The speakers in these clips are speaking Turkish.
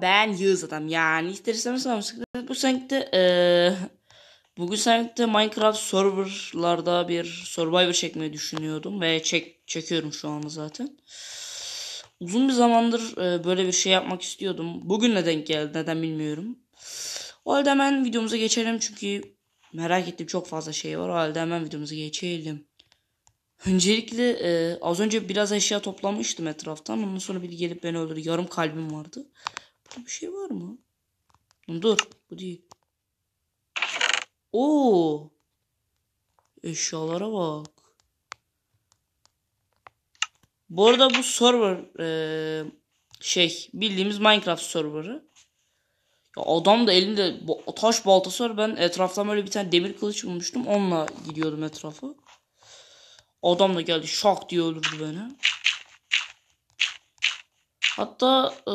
ben ben yağız adam yani isterseniz sıkıntı bu sanki ee, bugün senkte Minecraft serverlarda bir Survivor çekmeyi düşünüyordum ve çek çekiyorum şu anda zaten. Uzun bir zamandır e, böyle bir şey yapmak istiyordum. Bugün neden geldi neden bilmiyorum. O halde hemen videomuza geçelim çünkü merak ettiğim çok fazla şey var. O halde hemen videomuza geçelim. Öncelikle e, az önce biraz eşya toplamıştım etraftan. Ondan sonra biri gelip beni öldürdü. Yarım kalbim vardı. Bir şey var mı? Dur. Bu değil. Oo. Eşyalara bak. Bu arada bu server e, şey bildiğimiz Minecraft serverı. Ya adam da elinde taş baltası var. Ben etraftan böyle bir tane demir kılıç bulmuştum. Onunla gidiyordum etrafı. Adam da geldi şak diye öldürdü beni. Hatta e,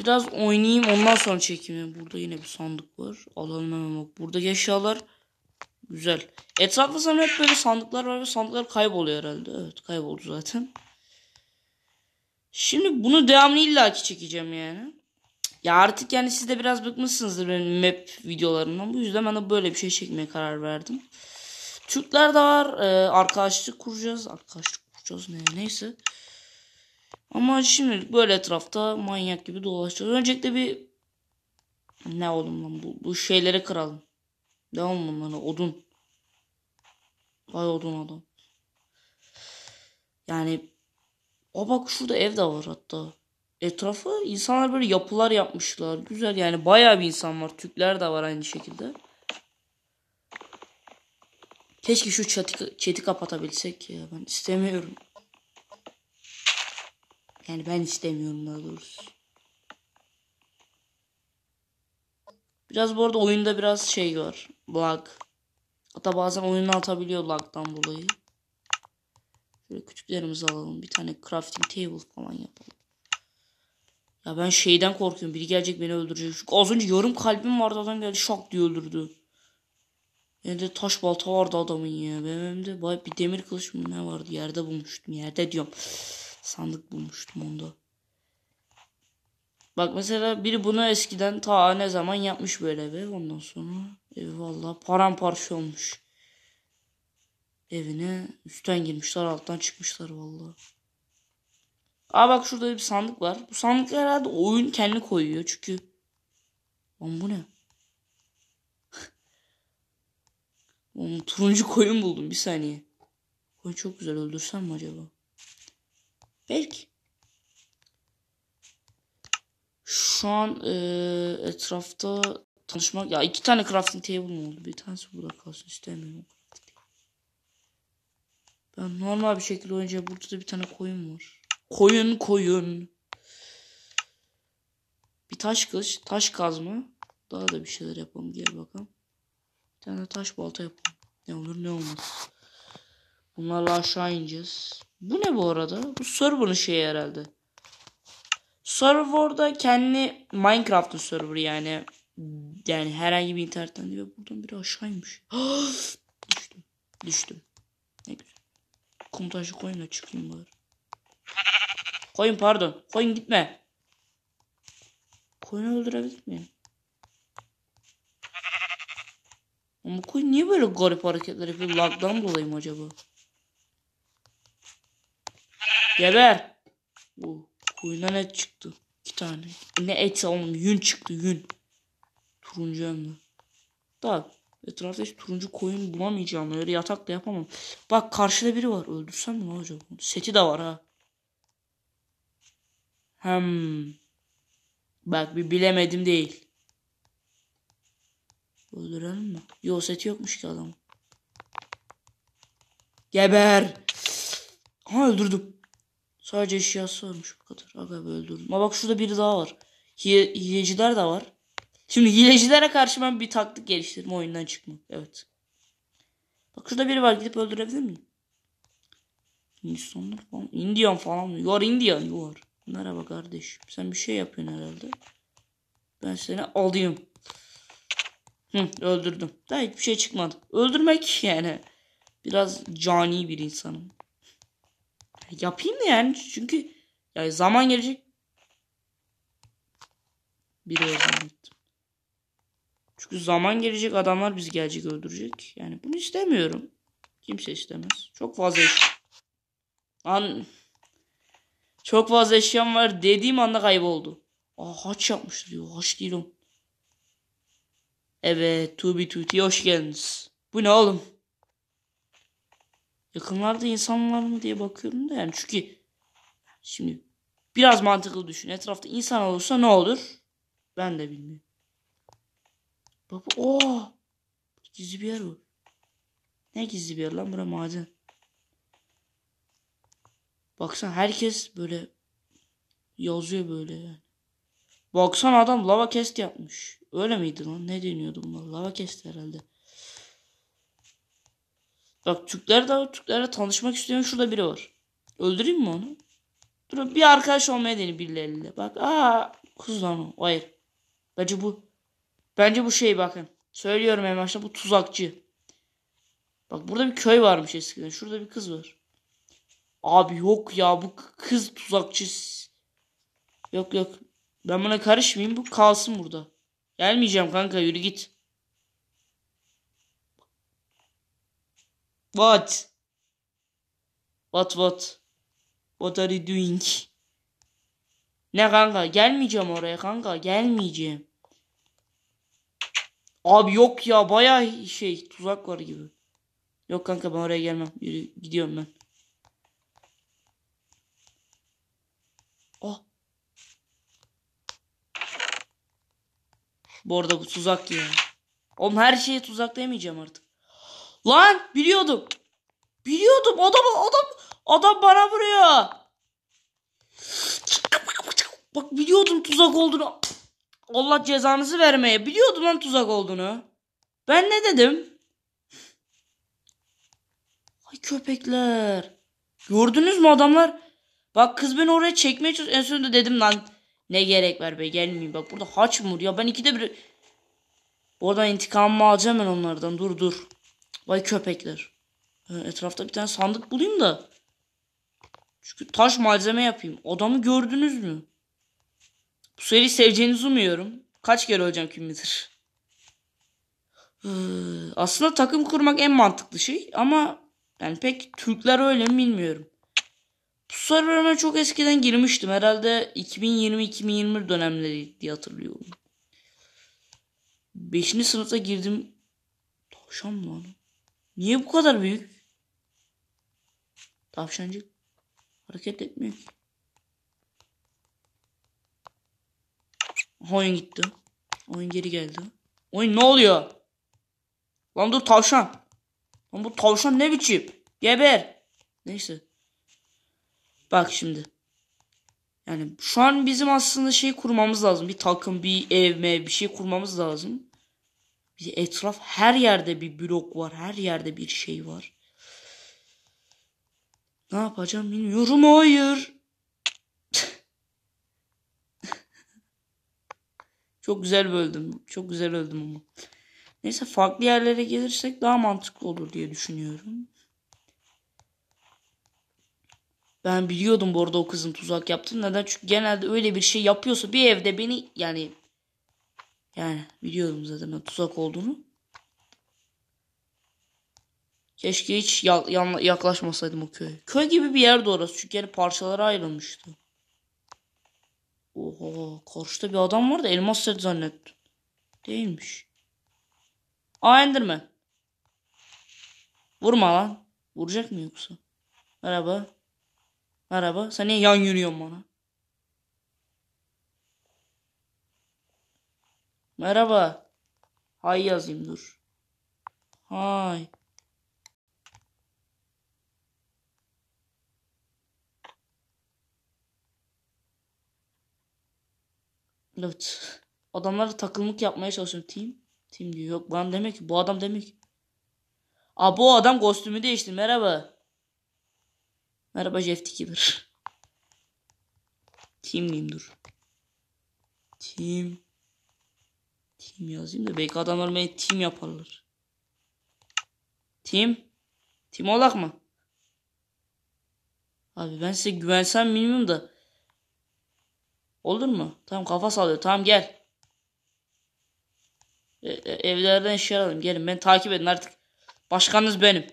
biraz oynayayım ondan sonra çekeyim. Burada yine bir sandık var. Alalım hemen bak. Buradaki eşyalar güzel. Etrafta sanırım hep böyle sandıklar var ve sandıklar kayboluyor herhalde. Evet kayboldu zaten. Şimdi bunu devamlı illaki çekeceğim yani. Ya artık yani siz de biraz bıkmışsınızdır benim map videolarından. Bu yüzden ben de böyle bir şey çekmeye karar verdim. Türkler de var. Ee, arkadaşlık kuracağız. Arkadaşlık kuracağız ne? Neyse. Ama şimdi böyle etrafta manyak gibi dolaşacağız. Öncelikle bir ne oğlum lan bu, bu şeyleri kıralım. Devam bunlara odun. Vay odun adam. Yani o bak şurada ev de var hatta. Etrafı insanlar böyle yapılar yapmışlar. Güzel yani bayağı bir insan var. Türkler de var aynı şekilde. Keşke şu çatı, çeti kapatabilsek ya. Ben istemiyorum. Yani ben istemiyorum daha doğrusu. Biraz bu arada oyunda biraz şey var. Lag. Hatta bazen oyunu atabiliyor lagdan dolayı. Şöyle küçüklerimizi alalım. Bir tane crafting table falan yapalım. Ya ben şeyden korkuyorum. Biri gelecek beni öldürecek. Çünkü az önce yarım kalbim vardı adam geldi şak diye öldürdü. de taş balta vardı adamın ya. Benim elimde bir demir kılıç mı ne vardı yerde bulmuştum. Yerde diyorum sandık bulmuştum onda. Bak mesela biri bunu eskiden ta ne zaman yapmış böyle be. Ondan sonra evi valla paramparça olmuş. Evine üstten girmişler alttan çıkmışlar valla. Aa bak şurada bir sandık var. Bu sandık herhalde oyun kendi koyuyor çünkü. Lan bu ne? Oğlum, turuncu koyun buldum bir saniye. Koyun çok güzel öldürsem mi acaba? Belki. Şu an e, etrafta tanışmak... Ya iki tane crafting table mı oldu? Bir tanesi burada kalsın istemiyorum. Ben normal bir şekilde oynayacağım. Burada da bir tane koyun var. Koyun koyun. Bir taş kılıç. Taş kazma. Daha da bir şeyler yapalım. Gel bakalım. Bir tane taş balta yapalım. Ne olur ne olmaz. Bunlarla aşağı ineceğiz. Bu ne bu arada? Bu server'ın şeyi herhalde. Server'da kendi Minecraft'ın server'ı yani. Yani herhangi bir internetten diyor. Buradan biri aşağıymış. düştüm. Düştüm. Ne güzel. Kum taşı koyun da çıkayım bari. Koyun pardon. Koyun gitme. Koyunu öldürebilir miyim? Ama koyun niye böyle garip hareketler yapıyor? Lagdan dolayı mı acaba? Geber. Bu koyundan et çıktı. İki tane. Ne et oğlum yün çıktı yün. Turuncu hem de. Da etrafta hiç turuncu koyun bulamayacağım. Öyle yatak da yapamam. Bak karşıda biri var. Öldürsem mi ne olacak? Seti de var ha. Hem. Bak bir bilemedim değil. Öldürelim mi? Yo seti yokmuş ki adam. Geber. Ha öldürdüm. Sadece eşyası varmış bu kadar. Aga öldürdüm. Ama bak şurada biri daha var. Hile, hileciler de var. Şimdi hilecilere karşı ben bir taktik geliştirdim. Oyundan çıkma. Evet. Bak şurada biri var. Gidip öldürebilir miyim? Hindistanlar falan. Indian falan mı? You are Indian. You Merhaba kardeşim. Sen bir şey yapıyorsun herhalde. Ben seni alayım. Hı, öldürdüm. Daha hiçbir şey çıkmadı. Öldürmek yani. Biraz cani bir insanım yapayım da yani çünkü ya zaman gelecek. Bir öldürdüm. Çünkü zaman gelecek adamlar bizi gelecek öldürecek. Yani bunu istemiyorum. Kimse istemez. Çok fazla eşya. Lan çok fazla eşyam var dediğim anda kayboldu. Aa haç yapmıştır diyor. Haç değil o. Evet 2B2T hoş geldiniz. Bu ne oğlum? Yakınlarda insan var mı diye bakıyorum da yani çünkü şimdi biraz mantıklı düşün. Etrafta insan olursa ne olur? Ben de bilmiyorum. Baba o oh! gizli bir yer bu. Ne gizli bir yer lan bura maden. Baksan herkes böyle yazıyor böyle yani. Baksana adam lava kest yapmış. Öyle miydi lan? Ne deniyordu bunlar? Lava kest herhalde. Bak Türkler de Türklerle tanışmak istiyorum. Şurada biri var. Öldüreyim mi onu? Dur bir arkadaş olmaya deneyim birileriyle. Bak aa kuzlan o. Hayır. Bence bu. Bence bu şey bakın. Söylüyorum en başta bu tuzakçı. Bak burada bir köy varmış eskiden. Şurada bir kız var. Abi yok ya bu kız tuzakçı. Yok yok. Ben buna karışmayayım. Bu kalsın burada. Gelmeyeceğim kanka yürü git. What? What what? What are you doing? Ne kanka gelmeyeceğim oraya kanka gelmeyeceğim. Abi yok ya baya şey tuzak var gibi. Yok kanka ben oraya gelmem. Yürü gidiyorum ben. Oh. Bu arada bu tuzak ya. Oğlum her şeyi tuzaklayamayacağım artık. Lan biliyordum. Biliyordum adam adam adam bana vuruyor. Bak biliyordum tuzak olduğunu. Allah cezanızı vermeye. Biliyordum lan tuzak olduğunu. Ben ne dedim? Ay köpekler. Gördünüz mü adamlar? Bak kız beni oraya çekmeye çalışıyor. En sonunda dedim lan ne gerek var be gelmeyeyim. Bak burada haç mı ya ben ikide bir... Oradan intikamımı alacağım ben onlardan. Dur dur. Vay köpekler. Etrafta bir tane sandık bulayım da. Çünkü taş malzeme yapayım. Adamı gördünüz mü? Bu seri seveceğinizi umuyorum. Kaç kere öleceğim kim bilir. Ee, aslında takım kurmak en mantıklı şey ama yani pek Türkler öyle mi bilmiyorum. Bu server'ına çok eskiden girmiştim. Herhalde 2020-2021 dönemleri diye hatırlıyorum. Beşinci sınıfta girdim. Tavşan mı lan? Niye bu kadar büyük? Tavşancık hareket etmiyor. Oyun gitti. Oyun geri geldi. Oyun ne oluyor? Lan dur tavşan. Lan bu tavşan ne biçim? Geber. Neyse. Bak şimdi. Yani şu an bizim aslında şey kurmamız lazım. Bir takım, bir ev, bir şey kurmamız lazım. Etraf her yerde bir blok var. Her yerde bir şey var. Ne yapacağım bilmiyorum. Hayır. Çok güzel öldüm, Çok güzel öldüm ama. Neyse farklı yerlere gelirsek daha mantıklı olur diye düşünüyorum. Ben biliyordum bu arada o kızın tuzak yaptığını. Neden? Çünkü genelde öyle bir şey yapıyorsa bir evde beni yani yani biliyordum zaten tuzak olduğunu. Keşke hiç yaklaşmasaydım o köye. Köy gibi bir yerdi orası çünkü yani parçalara ayrılmıştı. Oha karşıda bir adam vardı elmas set zannettim. Değilmiş. Aa Enderman. Vurma lan. Vuracak mı yoksa? Merhaba. Merhaba. Sen niye yan yürüyorsun bana? Merhaba. Hay yazayım dur. Hay. Evet. Adamlara takılmak yapmaya çalışıyorum. Team. Team diyor. Yok bana demek ki. Bu adam demek ki. Aa bu adam kostümü değişti. Merhaba. Merhaba Jeff Tikiber. Team diyeyim dur. Team. Team yazayım da belki adamlar beni team yaparlar. Team? Team olak mı? Abi ben size güvensem bilmiyorum da. Olur mu? Tamam kafa sallıyor. Tamam gel. E, e evlerden işe alalım. Gelin ben takip edin artık. Başkanınız benim.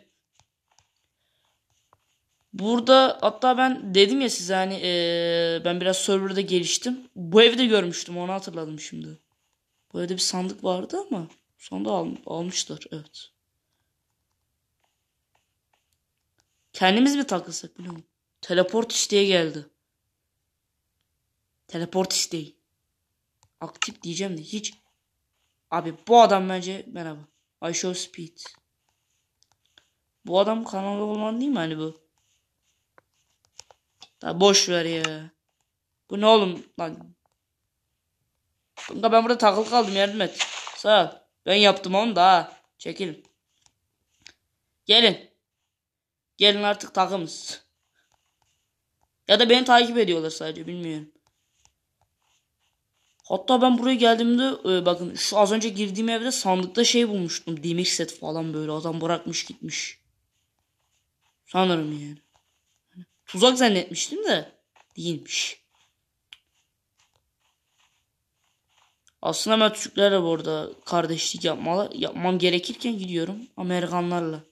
Burada hatta ben dedim ya size hani e, ben biraz serverda geliştim. Bu evi de görmüştüm onu hatırladım şimdi. Bu evde bir sandık vardı ama sonunda al, almışlar. Evet. Kendimiz mi takılsak bilmiyorum. Teleport isteği geldi. Teleport isteği. Aktif diyeceğim de hiç. Abi bu adam bence merhaba. I show speed. Bu adam kanalı olan değil mi hani bu? Da boş ver ya. Bu ne oğlum lan Kanka ben burada takıl kaldım yardım et. Sağ ol. Ben yaptım onu da ha. Çekilin. Gelin. Gelin artık takımız. Ya da beni takip ediyorlar sadece bilmiyorum. Hatta ben buraya geldiğimde e, bakın şu az önce girdiğim evde sandıkta şey bulmuştum. Demir set falan böyle adam bırakmış gitmiş. Sanırım yani. Tuzak zannetmiştim de değilmiş. Aslında ben Türklerle burada kardeşlik yapmalı, yapmam gerekirken gidiyorum Amerikanlarla.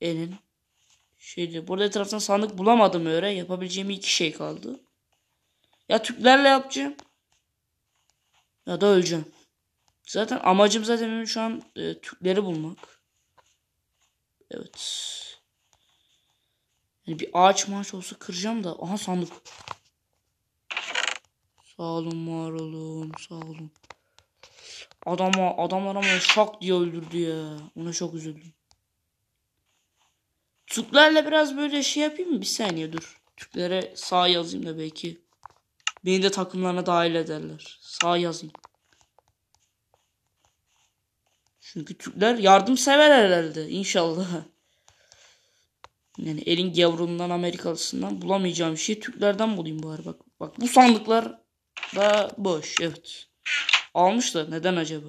Elin. Şeydi. Burada etraftan sandık bulamadım öyle. Yapabileceğim iki şey kaldı. Ya Türklerle yapacağım. Ya da öleceğim. Zaten amacım zaten şu an e, Türkleri bulmak. Evet. Yani bir ağaç maç olsa kıracağım da. Aha sandık. Sağ olun var olun. Sağ olun. Adama adam adamı şak diye öldürdü ya. Ona çok üzüldüm. Türklerle biraz böyle şey yapayım mı? Bir saniye dur. Türklere sağ yazayım da belki. Beni de takımlarına dahil ederler. Sağ yazayım. Çünkü Türkler yardımsever herhalde. İnşallah. Yani elin gavrundan Amerikalısından bulamayacağım şey Türklerden bulayım bari. Bak, bak bu sandıklar da boş. Evet. Almış da neden acaba?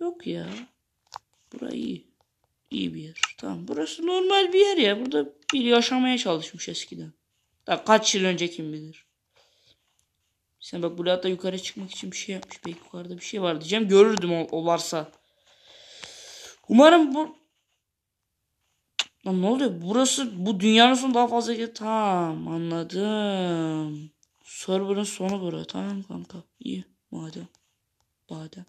Yok ya. Burayı iyi. İyi bir yer. Tamam burası normal bir yer ya. Burada bir yaşamaya çalışmış eskiden. Da kaç yıl önce kim bilir. Sen bak burada da yukarı çıkmak için bir şey yapmış. Belki yukarıda bir şey var diyeceğim. Görürdüm o, o varsa. Umarım bu... Lan ne oluyor? Burası bu dünyanın sonu daha fazla... Tamam anladım. Server'ın sonu burada. Tamam kanka. İyi madem. Madem.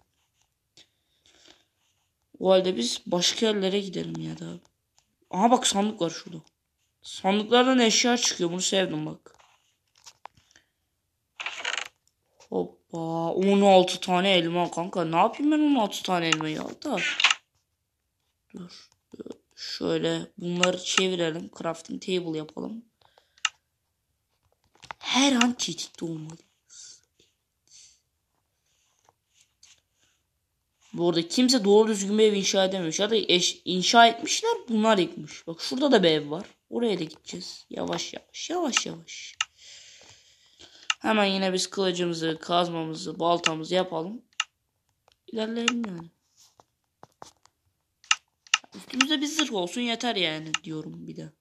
O halde biz başka yerlere gidelim ya da. Aha bak sandık var şurada. Sandıklardan eşya çıkıyor. Bunu sevdim bak. Hoppa. 16 tane elma kanka. Ne yapayım ben 16 tane elmayı al da. Dur. Şöyle bunları çevirelim. Crafting table yapalım her an tetikte olmalıyız. Bu arada kimse doğru düzgün bir ev inşa edememiş. Ya da eş, inşa etmişler bunlar yıkmış. Bak şurada da bir ev var. Oraya da gideceğiz. Yavaş yavaş yavaş yavaş. Hemen yine biz kılıcımızı, kazmamızı, baltamızı yapalım. İlerleyelim yani. Üstümüzde bir zırh olsun yeter yani diyorum bir de.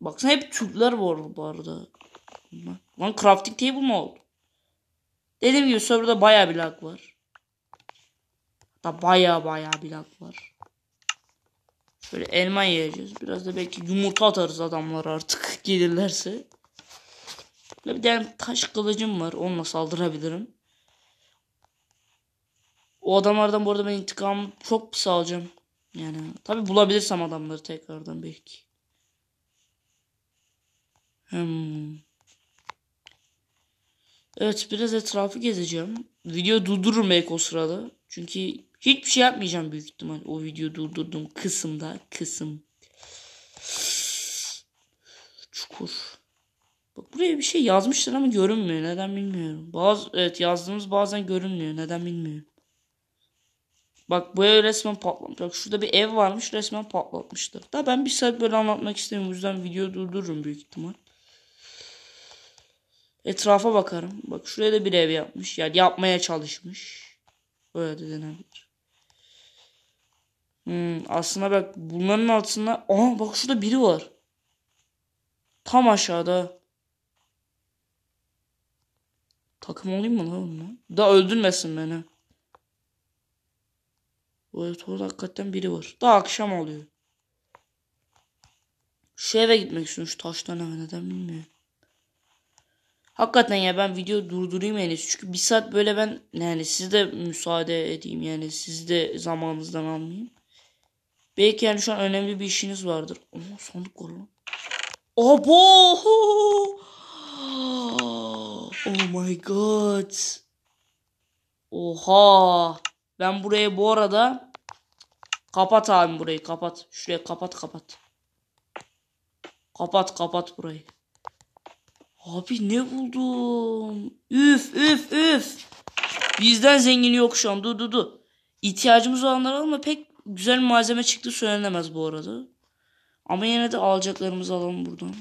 Baksana hep Türkler var bu arada. Lan, lan crafting table mı oldu? Dediğim gibi serverda baya bir lag var. Da baya baya bir lag var. Şöyle elma yiyeceğiz. Biraz da belki yumurta atarız adamlar artık gelirlerse. Böyle bir tane taş kılıcım var. Onunla saldırabilirim. O adamlardan bu arada ben intikamı çok pis alacağım. Yani tabi bulabilirsem adamları tekrardan belki. Hmm. Evet biraz etrafı gezeceğim. Video durdururum belki o sırada. Çünkü hiçbir şey yapmayacağım büyük ihtimal. O video durdurduğum kısımda. Kısım. Çukur. Bak buraya bir şey yazmışlar ama görünmüyor. Neden bilmiyorum. Bazı evet yazdığımız bazen görünmüyor. Neden bilmiyorum. Bak bu ev resmen patlamış. Bak şurada bir ev varmış resmen patlatmıştı. Da ben bir saat böyle anlatmak istemiyorum. O yüzden video durdururum büyük ihtimal. Etrafa bakarım. Bak şuraya da bir ev yapmış. Yani yapmaya çalışmış. Böyle de denebilir. Hmm, aslında bak bunların altında. Aha bak şurada biri var. Tam aşağıda. Takım olayım mı lan onunla? Da öldürmesin beni. Evet orada hakikaten biri var. Daha akşam oluyor. Şu eve gitmek istiyorum. Şu taştan eve neden bilmiyorum. Hakikaten ya ben video durdurayım yani. Çünkü bir saat böyle ben yani siz de müsaade edeyim yani siz de zamanınızdan almayayım. Belki yani şu an önemli bir işiniz vardır. Ama sandık var lan. Abo! Oh my god. Oha. Ben burayı bu arada kapat abi burayı kapat. Şuraya kapat kapat. Kapat kapat burayı. Abi ne buldum? Üf üf üf. Bizden zengin yok şu an. Dur dur dur. İhtiyacımız olanlar alma pek güzel malzeme çıktı söylenemez bu arada. Ama yine de alacaklarımızı alalım buradan.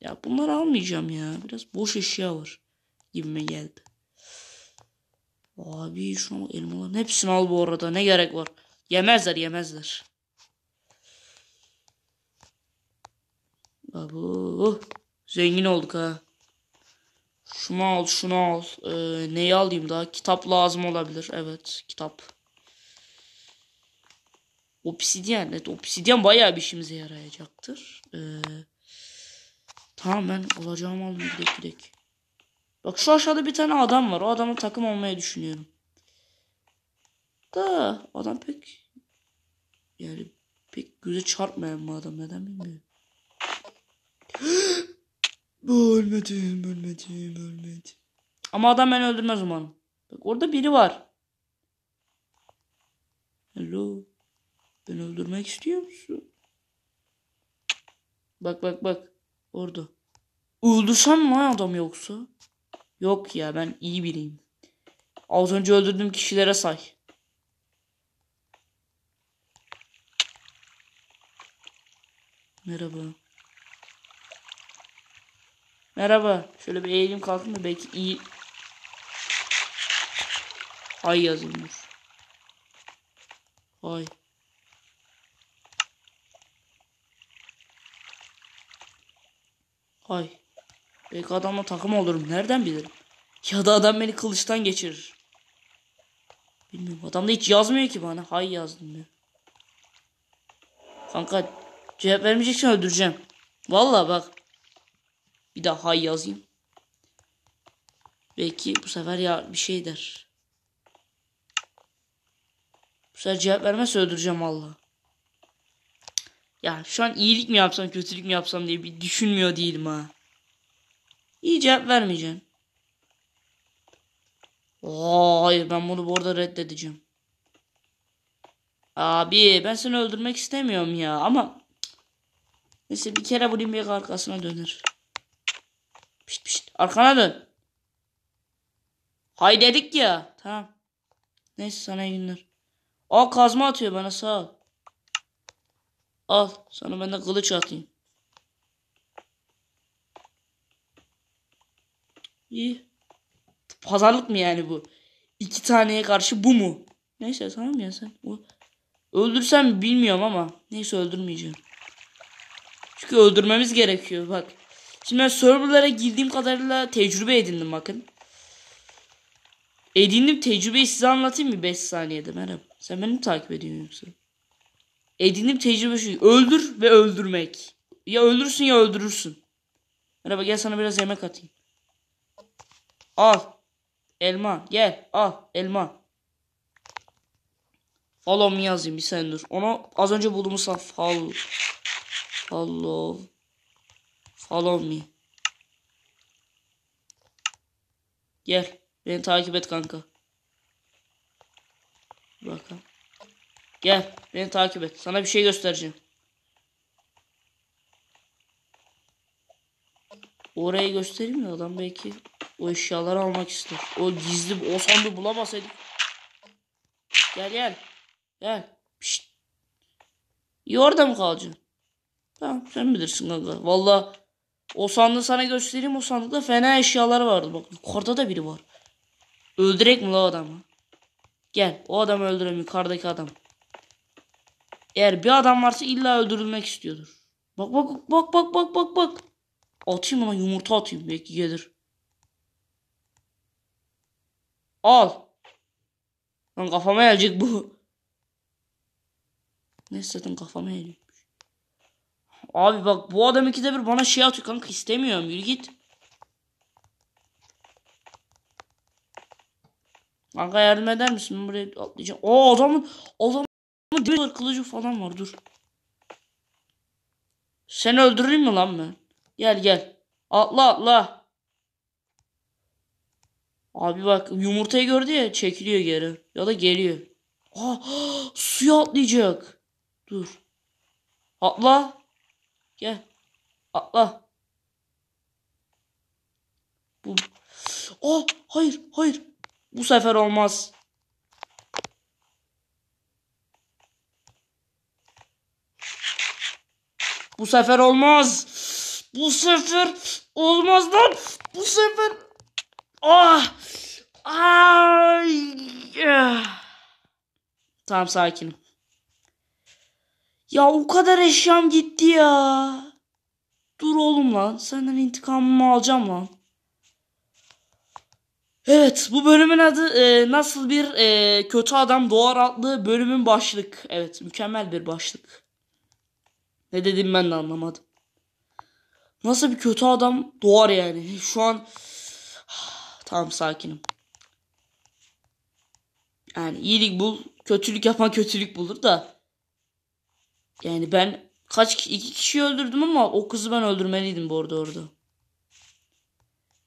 Ya bunları almayacağım ya. Biraz boş eşya var. Gibime geldi. Abi şu an elmaların hepsini al bu arada. Ne gerek var? Yemezler yemezler. Abi oh, zengin olduk ha. Şunu al, şunu al. Ee, neyi alayım daha? Kitap lazım olabilir. Evet, kitap. Obsidyen. Evet, obsidyen bayağı bir işimize yarayacaktır. Ee, tamam ben alacağımı alayım. Gidek Bak şu aşağıda bir tane adam var. O adamla takım olmayı düşünüyorum. Da adam pek yani pek göze çarpmayan bu adam neden bilmiyorum. Ölmedim, ölmedim, ölmedim. Ama adam beni öldürmez umarım. Bak orada biri var. Hello. Beni öldürmek istiyor musun? Bak bak bak. Orada. Öldürsem mi adam yoksa? Yok ya ben iyi biriyim. Az önce öldürdüğüm kişilere say. Merhaba. Merhaba. Şöyle bir eğilim kalkın da belki iyi. Ay yazılmış. Ay. Ay. Belki adamla takım olurum. Nereden bilirim? Ya da adam beni kılıçtan geçirir. Bilmiyorum. Adam da hiç yazmıyor ki bana. Hay yazdım ya. Kanka cevap vermeyeceksen öldüreceğim. Vallahi bak. Bir daha yazayım. Belki bu sefer ya bir şey der. Bu sefer cevap vermezse öldüreceğim Allah. Ya şu an iyilik mi yapsam kötülük mü yapsam diye bir düşünmüyor değilim ha. İyi cevap vermeyeceğim. Oo, hayır ben bunu bu arada reddedeceğim. Abi ben seni öldürmek istemiyorum ya ama Neyse bir kere bu bir arkasına döner. Pişt pişt. Arkana dön. Hay dedik ya. Tamam. Neyse sana iyi günler. Aa kazma atıyor bana sağ ol. Al sana ben de kılıç atayım. İyi. Pazarlık mı yani bu? İki taneye karşı bu mu? Neyse tamam ya sen. Öldürsem bilmiyorum ama. Neyse öldürmeyeceğim. Çünkü öldürmemiz gerekiyor bak. Şimdi ben serverlara girdiğim kadarıyla tecrübe edindim bakın. Edindim tecrübeyi size anlatayım mı 5 saniyede merhaba. Sen beni mi takip ediyorsun Edindim tecrübe şu. Öldür ve öldürmek. Ya öldürürsün ya öldürürsün. Merhaba gel sana biraz yemek atayım. Al. Elma gel al elma. Follow me yazayım bir sen dur. Ona az önce bulduğumuz saf. Follow. Follow. Follow me. Gel. Beni takip et kanka. Bakalım. Gel. Beni takip et. Sana bir şey göstereceğim. Orayı göstereyim mi? Adam belki o eşyaları almak ister. O gizli o sandığı bulamasaydık. Gel gel. Gel. Pişt. İyi orada mı kalacaksın? Tamam sen bilirsin kanka. Vallahi. O sandığı sana göstereyim. O sandıkta fena eşyalar vardı. Bak yukarıda da biri var. Öldürek mi la adamı? Gel o adamı öldürelim yukarıdaki adam. Eğer bir adam varsa illa öldürülmek istiyordur. Bak bak bak bak bak bak bak. Atayım ona yumurta atayım belki gelir. Al. Lan kafama gelecek bu. Neyse zaten kafama geliyor. Abi bak bu adam ikide bir bana şey atıyor kanka istemiyorum yürü git. Kanka yardım eder misin? Buraya atlayacağım. O adamın adamın demir kılıcı falan var dur. Seni öldüreyim mi lan ben? Gel gel. Atla atla. Abi bak yumurtayı gördü ya çekiliyor geri. Ya da geliyor. Aa, suya atlayacak. Dur. Atla. Gel. Atla. Bu. Oh, hayır, hayır. Bu sefer olmaz. Bu sefer olmaz. Bu sefer olmaz lan. Bu sefer ah ay. Ah. Tamam sakinim. Ya o kadar eşyam gitti ya. Dur oğlum lan. Senden intikamımı alacağım lan. Evet bu bölümün adı e, nasıl bir e, kötü adam doğar adlı bölümün başlık. Evet mükemmel bir başlık. Ne dedim ben de anlamadım. Nasıl bir kötü adam doğar yani. Şu an tamam sakinim. Yani iyilik bul, kötülük yapan kötülük bulur da. Yani ben kaç iki kişi öldürdüm ama o kızı ben öldürmeliydim bu arada orada.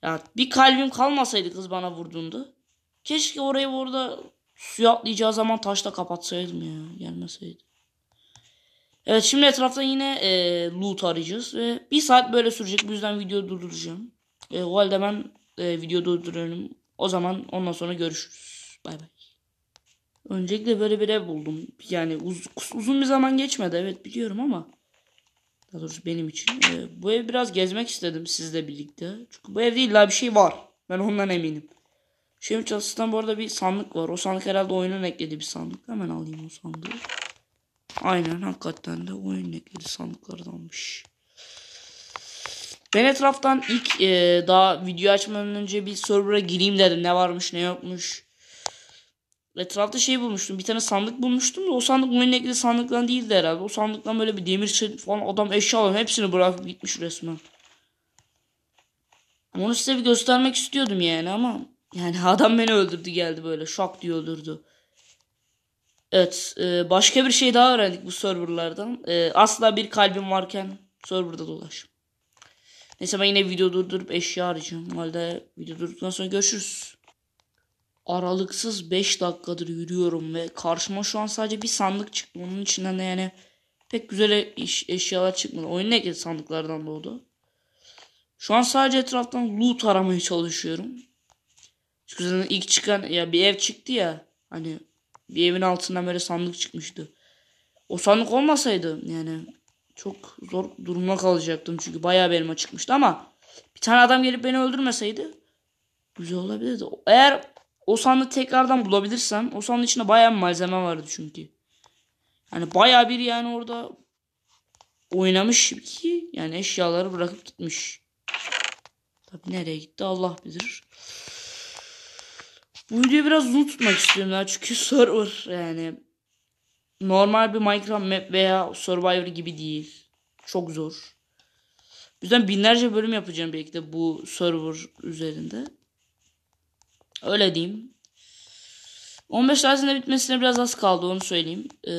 Ya bir kalbim kalmasaydı kız bana vurduğunda. Keşke orayı orada suya atlayacağı zaman taşla kapatsaydım ya. Gelmeseydi. Evet şimdi etrafta yine e, loot arayacağız. Ve bir saat böyle sürecek. Bu yüzden videoyu durduracağım. E, o halde ben e, videoyu durduruyorum. O zaman ondan sonra görüşürüz. Bay bay. Öncelikle böyle bir ev buldum. Yani uz uzun bir zaman geçmedi evet biliyorum ama. Daha doğrusu benim için. Ee, bu ev biraz gezmek istedim sizle birlikte. Çünkü bu evde illa bir şey var. Ben ondan eminim. Şehir çatısından bu arada bir sandık var. O sandık herhalde oyunun ekledi bir sandık. Hemen alayım o sandığı. Aynen hakikaten de oyun ekledi sandıklardanmış. Ben etraftan ilk e, daha video açmadan önce bir server'a gireyim dedim. Ne varmış ne yokmuş etrafta şey bulmuştum. Bir tane sandık bulmuştum da o sandık oyunla ilgili sandıktan değildi herhalde. O sandıktan böyle bir demir çelik şey falan adam alıyor, hepsini bırakıp gitmiş resmen. Onu size bir göstermek istiyordum yani ama yani adam beni öldürdü geldi böyle şak diye öldürdü. Evet e, başka bir şey daha öğrendik bu serverlardan. E, asla bir kalbim varken serverda dolaş. Neyse ben yine video durdurup eşya arayacağım. Halde video durduktan sonra görüşürüz aralıksız 5 dakikadır yürüyorum ve karşıma şu an sadece bir sandık çıktı. Onun içinden de yani pek güzel eş eşyalar çıkmadı. Oyun ne ki sandıklardan doğdu. Şu an sadece etraftan loot aramaya çalışıyorum. Çünkü zaten ilk çıkan ya bir ev çıktı ya. Hani bir evin altından böyle sandık çıkmıştı. O sandık olmasaydı yani çok zor durumda kalacaktım. Çünkü bayağı benim çıkmıştı ama bir tane adam gelip beni öldürmeseydi güzel olabilirdi. Eğer o sandığı tekrardan bulabilirsem o sandığın içinde bayağı malzeme vardı çünkü. Yani bayağı bir yani orada oynamış ki yani eşyaları bırakıp gitmiş. Tabi nereye gitti Allah bilir. Bu videoyu biraz uzun tutmak istiyorum ya çünkü server yani normal bir Minecraft map veya Survivor gibi değil. Çok zor. Bizden binlerce bölüm yapacağım belki de bu server üzerinde. Öyle diyeyim. 15 Haziran'da bitmesine biraz az kaldı onu söyleyeyim. Ee,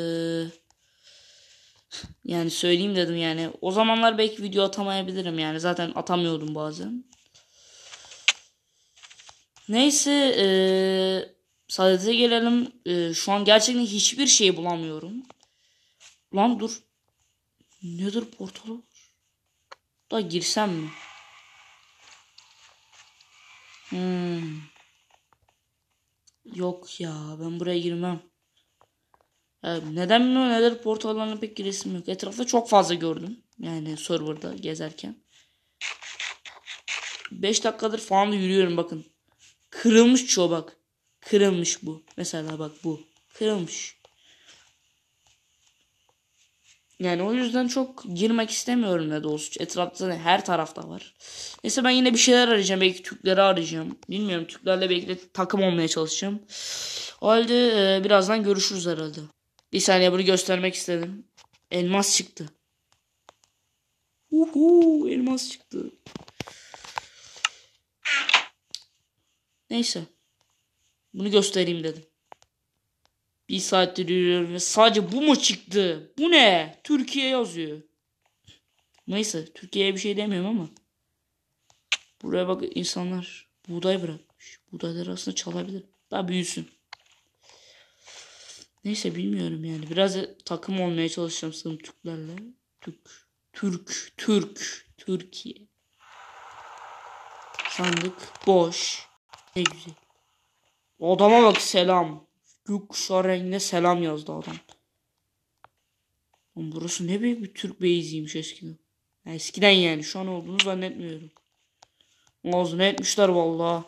yani söyleyeyim dedim yani. O zamanlar belki video atamayabilirim yani. Zaten atamıyordum bazen. Neyse ee, saadete gelelim. E, şu an gerçekten hiçbir şey bulamıyorum. Lan dur. Nedir portalı Da girsem mi? Hmm. Yok ya ben buraya girmem. Yani neden bilmiyorum neler portallarına pek giresim yok. Etrafta çok fazla gördüm. Yani serverda gezerken. 5 dakikadır falan da yürüyorum bakın. Kırılmış çoğu bak. Kırılmış bu. Mesela bak bu. Kırılmış. Yani o yüzden çok girmek istemiyorum ne olsun. Etrafta her tarafta var. Neyse ben yine bir şeyler arayacağım. Belki Türkleri arayacağım. Bilmiyorum Türklerle belki de takım olmaya çalışacağım. O halde e, birazdan görüşürüz herhalde. Bir saniye bunu göstermek istedim. Elmas çıktı. Uhu, elmas çıktı. Neyse. Bunu göstereyim dedim. Bir saattir yürüyorum ve sadece bu mu çıktı? Bu ne? Türkiye yazıyor. Neyse Türkiye'ye bir şey demiyorum ama. Buraya bak insanlar buğday bırakmış. Buğdayları aslında çalabilir. Daha büyüsün. Neyse bilmiyorum yani. Biraz takım olmaya çalışacağım sanırım Türklerle. Türk. Türk. Türk. Türkiye. Sandık boş. Ne güzel. Odama bak selam. Gökkuşağı selam yazdı adam. Oğlum burası ne büyük bir Türk beyziymiş eskiden. Yani eskiden yani şu an olduğunu zannetmiyorum. Ağzını etmişler vallahi.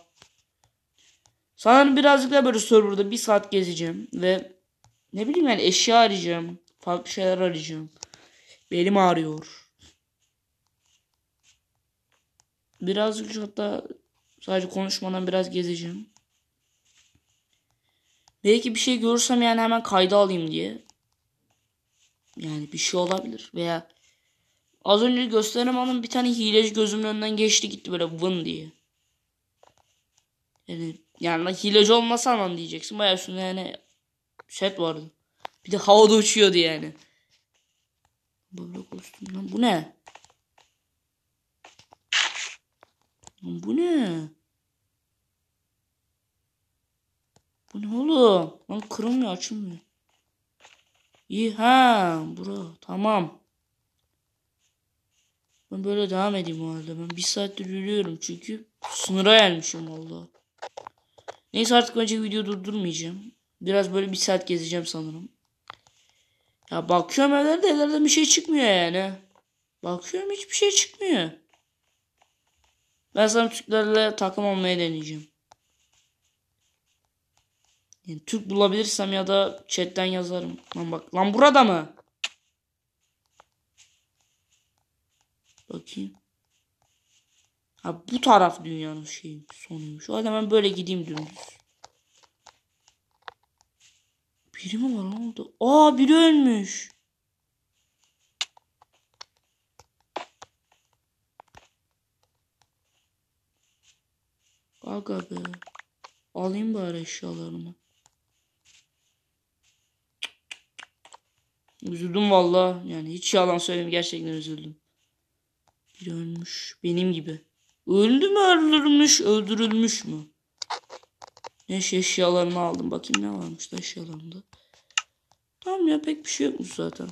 Sanırım hani birazcık da böyle serverda bir saat gezeceğim ve ne bileyim yani eşya arayacağım. Farklı şeyler arayacağım. Belim ağrıyor. Birazcık hatta sadece konuşmadan biraz gezeceğim. Belki bir şey görürsem yani hemen kayda alayım diye. Yani bir şey olabilir veya az önce gösterim alın bir tane hileci gözümün önünden geçti gitti böyle vın diye. Yani yani hileci olmasa aman diyeceksin. Bayağı üstünde yani set vardı. Bir de havada uçuyordu yani. Böyle koştum lan. Bu ne? Bu ne? Bu ne oğlum? Lan kırılmıyor açılmıyor. İyi ha bura tamam. Ben böyle devam edeyim o halde. Ben bir saattir yürüyorum çünkü sınıra gelmişim valla. Neyse artık önce video durdurmayacağım. Biraz böyle bir saat gezeceğim sanırım. Ya bakıyorum evlerde evlerde bir şey çıkmıyor yani. Bakıyorum hiçbir şey çıkmıyor. Ben sana Türklerle takım olmaya deneyeceğim. Yani Türk bulabilirsem ya da chatten yazarım. Lan bak. Lan burada mı? Bakayım. Ha bu taraf dünyanın şeyin sonuymuş. O zaman böyle gideyim dümdüz. Biri mi var? Ne oldu? Aa biri ölmüş. Aga be. Alayım bari eşyalarımı. Üzüldüm valla. Yani hiç yalan söyleyeyim gerçekten üzüldüm. Biri ölmüş. Benim gibi. Öldü mü öldürülmüş? Öldürülmüş mü? Neyse eşyalarımı aldım. Bakayım ne varmış da eşyalarımda. Tamam ya pek bir şey yokmuş zaten.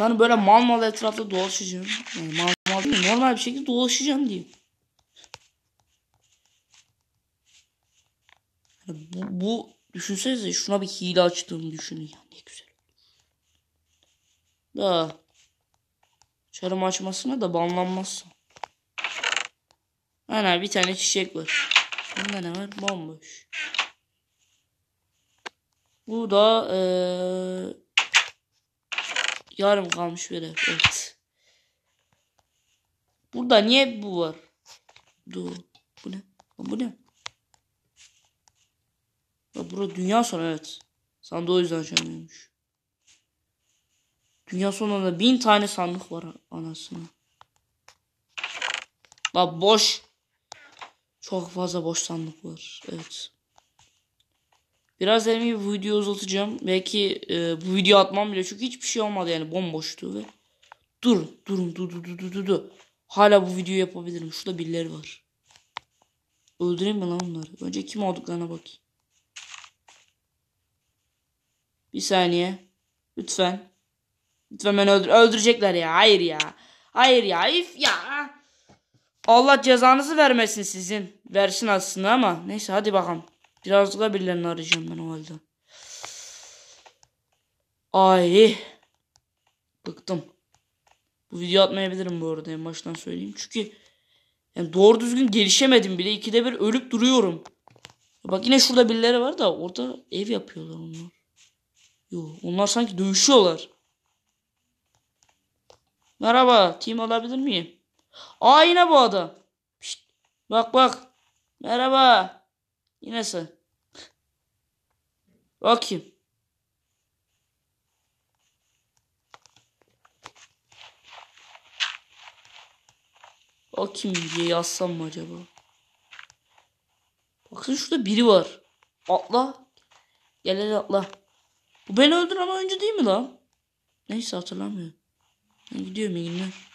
Yani böyle mal mal etrafta dolaşacağım. Yani mal mal değil, normal bir şekilde dolaşacağım diyeyim. Yani bu, bu düşünsenize şuna bir hile açtığımı düşünün. Yani da çarım açmasına da banlanmazsın. Ana bir tane çiçek var. Bunda ne var? Bomboş. Bu da ee, yarım kalmış böyle. Evet. Burada niye bu var? Dur. Bu ne? Bu ne? Ya burada dünya sonu evet. Sandığı o yüzden şey açamıyormuş. Dünya sonunda bin tane sandık var anasını. La boş. Çok fazla boş sandık var. Evet. Biraz elimi bir video uzatacağım. Belki e, bu video atmam bile. Çünkü hiçbir şey olmadı yani. Bomboştu ve. Dur. Durun. Dur dur dur dur dur. Hala bu videoyu yapabilirim. Şurada birileri var. Öldüreyim mi lan onları? Önce kim olduklarına bakayım. Bir saniye. Lütfen. Lütfen beni öldür. Öldürecekler ya. Hayır ya. Hayır ya. If ya. Allah cezanızı vermesin sizin. Versin aslında ama. Neyse hadi bakalım. Birazcık da birilerini arayacağım ben o halde. Ay. Bıktım. Bu video atmayabilirim bu arada en baştan söyleyeyim. Çünkü yani doğru düzgün gelişemedim bile. İkide bir ölüp duruyorum. Bak yine şurada birileri var da orada ev yapıyorlar onlar. Yo, onlar sanki dövüşüyorlar. Merhaba. Team alabilir miyim? Aa yine bu adam. Şişt, bak bak. Merhaba. Yine sen. Bakayım. O kim diye yazsam mı acaba? Bakın şurada biri var. Atla. Gel hele atla. Bu beni ama önce değil mi lan? Neyse hatırlamıyorum. Gidiyor mu gidiyor?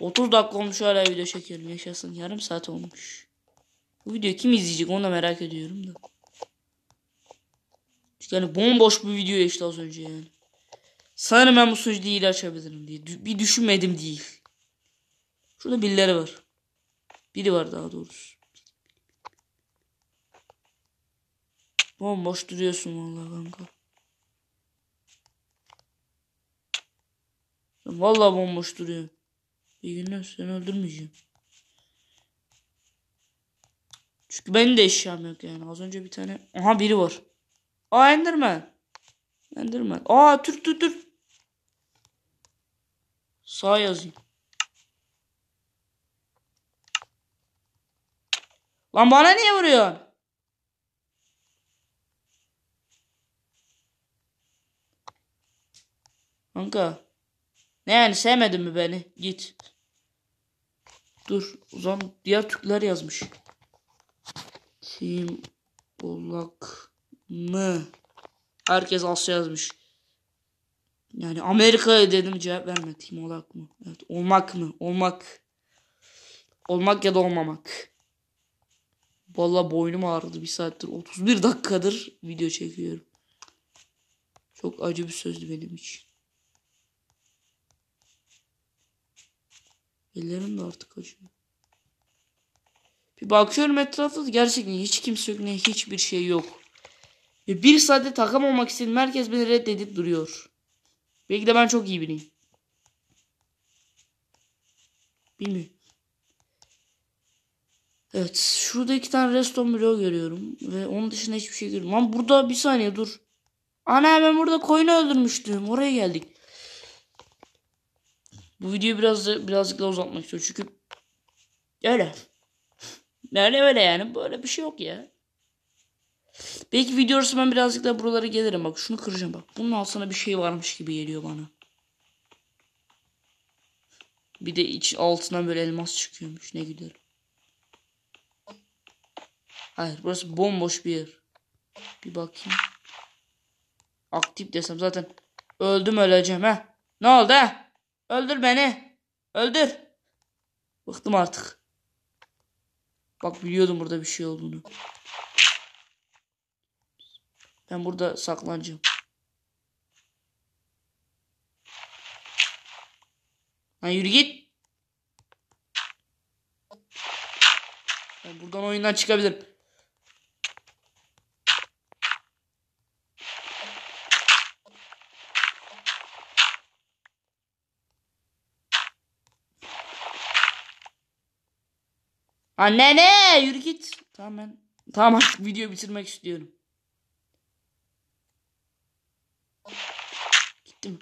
30 dakika olmuş hala video çekiyorum. Yaşasın yarım saat olmuş. Bu video kim izleyecek onu da merak ediyorum da. İşte yani bomboş bir video işte az önce yani. Sanırım ben bu sunucu değil açabilirim diye. Bir düşünmedim değil. Şurada birileri var. Biri var daha doğrusu. Bomboş duruyorsun vallahi kanka. Vallahi bomboş duruyor. İyi günler seni öldürmeyeceğim. Çünkü benim de eşyam yok yani. Az önce bir tane. Aha biri var. Aa Enderman. Enderman. Aa Türk Türk Türk. Sağ yazayım. Lan bana niye vuruyorsun? Kanka. Ne yani sevmedin mi beni? Git. Dur. O zaman diğer Türkler yazmış. Kim olak mı? Herkes Asya yazmış. Yani Amerika'ya dedim cevap verme. Kim olak mı? Evet, olmak mı? Olmak. Olmak ya da olmamak. Vallahi boynum ağrıdı bir saattir. 31 dakikadır video çekiyorum. Çok acı bir sözdü benim için. Ellerim de artık acıyor. Bir bakıyorum etrafta da gerçekten hiç kimse yok ne hiçbir şey yok. Ve bir saatte takamamak istedim. Herkes beni reddedip duruyor. Belki de ben çok iyi biriyim. Bilmiyorum. Evet. Şurada iki tane reston bloğu görüyorum. Ve onun dışında hiçbir şey görmüyorum. Lan burada bir saniye dur. Ana ben burada koyunu öldürmüştüm. Oraya geldik. Bu videoyu biraz da, birazcık daha uzatmak istiyorum. Çünkü öyle. Yani öyle yani. Böyle bir şey yok ya. Belki videosu ben birazcık daha buralara gelirim. Bak şunu kıracağım bak. Bunun altına bir şey varmış gibi geliyor bana. Bir de iç altından böyle elmas çıkıyormuş. Ne gülerim. Hayır burası bomboş bir yer. Bir bakayım. Aktif desem zaten öldüm öleceğim ha. Ne oldu ha? Öldür beni. Öldür. Bıktım artık. Bak biliyordum burada bir şey olduğunu. Ben burada saklanacağım. Lan yürü git. Ben buradan oyundan çıkabilirim. Anne ne yürü git. Tamam ben tamam artık video bitirmek istiyorum. Gitti mi?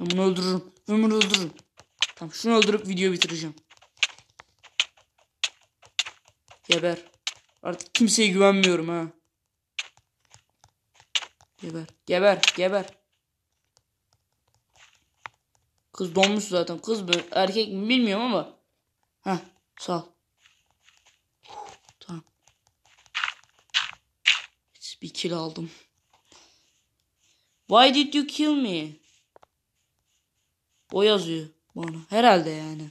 Ben bunu öldürürüm. Ben öldürürüm. Tamam şunu öldürüp video bitireceğim. Geber. Artık kimseye güvenmiyorum ha. Geber. Geber. Geber. Kız donmuş zaten. Kız böyle erkek mi bilmiyorum ama. ha sağ ol. Tamam. Bir kill aldım. Why did you kill me? O yazıyor bana. Herhalde yani.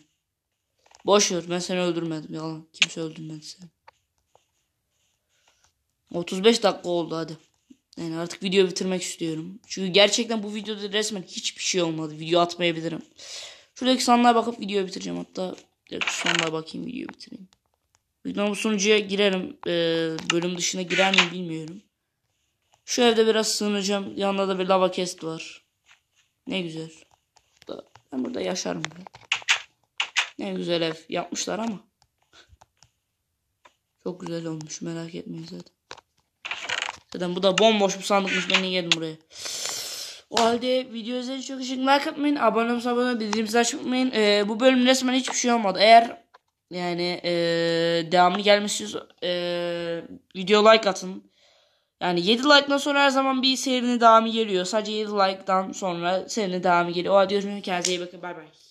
Boş ver ben seni öldürmedim. Yalan. Kimse öldürmedi seni. 35 dakika oldu hadi. Yani artık video bitirmek istiyorum. Çünkü gerçekten bu videoda resmen hiçbir şey olmadı. Video atmayabilirim. Şuradaki sandığa bakıp video bitireceğim. Hatta şu sandığa bakayım video bitireyim. Videonun bu sunucuya girerim. Ee, bölüm dışına girer miyim bilmiyorum. Şu evde biraz sığınacağım. Yanında da bir lava kest var. Ne güzel. Ben burada yaşarım. Ne güzel ev yapmışlar ama. Çok güzel olmuş merak etmeyin zaten. Zaten bu da bomboş bir sandıkmış. Ben yedim buraya. O halde video izlediğiniz çok için like atmayın. Abone olmayı, abone olmayı, bildirimleri açmayın. Ee, bu bölüm resmen hiçbir şey olmadı. Eğer yani e, devamlı gelmişsiniz e, video like atın. Yani 7 like'dan sonra her zaman bir serinin devamı geliyor. Sadece 7 like'dan sonra serinin devamı geliyor. O halde görüşmek üzere. Kendinize iyi bakın. Bay bay.